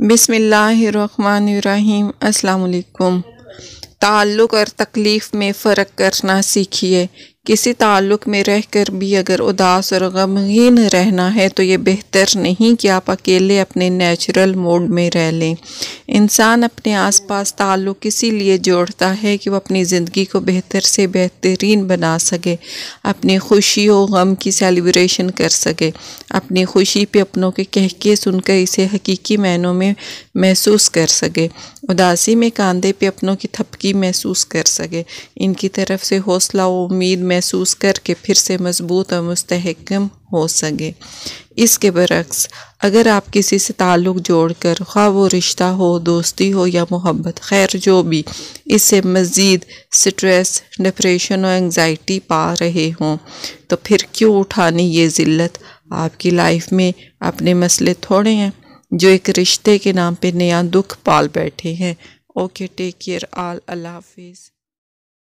बिसमीम् अल्लाम ताल्लुक़ और तकलीफ़ में फ़र्क करना सीखिए किसी ताल्लुक़ में रह कर भी अगर उदास और गमगीन रहना है तो ये बेहतर नहीं कि आप अकेले अपने नेचुरल मोड में रह लें इंसान अपने आसपास ताल्लुक़ इसीलिए जोड़ता है कि वो अपनी ज़िंदगी को बेहतर से बेहतरीन बना सके अपनी खुशी और गम की सेलिब्रेशन कर सके अपनी खुशी पे अपनों के कहके सुनकर इसे हकीकी मैनों में महसूस कर सके उदासी में कांधे पे अपनों की थपकी महसूस कर सके इनकी तरफ से हौसला व उम्मीद महसूस करके फिर से मजबूत और मस्तहकम हो सके इसके बरक्स अगर आप किसी से ताल्लुक़ जोड़कर खा वो रिश्ता हो दोस्ती हो या मोहब्बत खैर जो भी इससे मज़ीद स्ट्रेस डिप्रेशन और एंग्जाइटी पा रहे हों तो फिर क्यों उठानी ये ज़िल्लत आपकी लाइफ में अपने मसले थोड़े हैं जो एक रिश्ते के नाम पे नया दुख पाल बैठे हैं ओके टेक केयर आल अल्लाह हाफिज़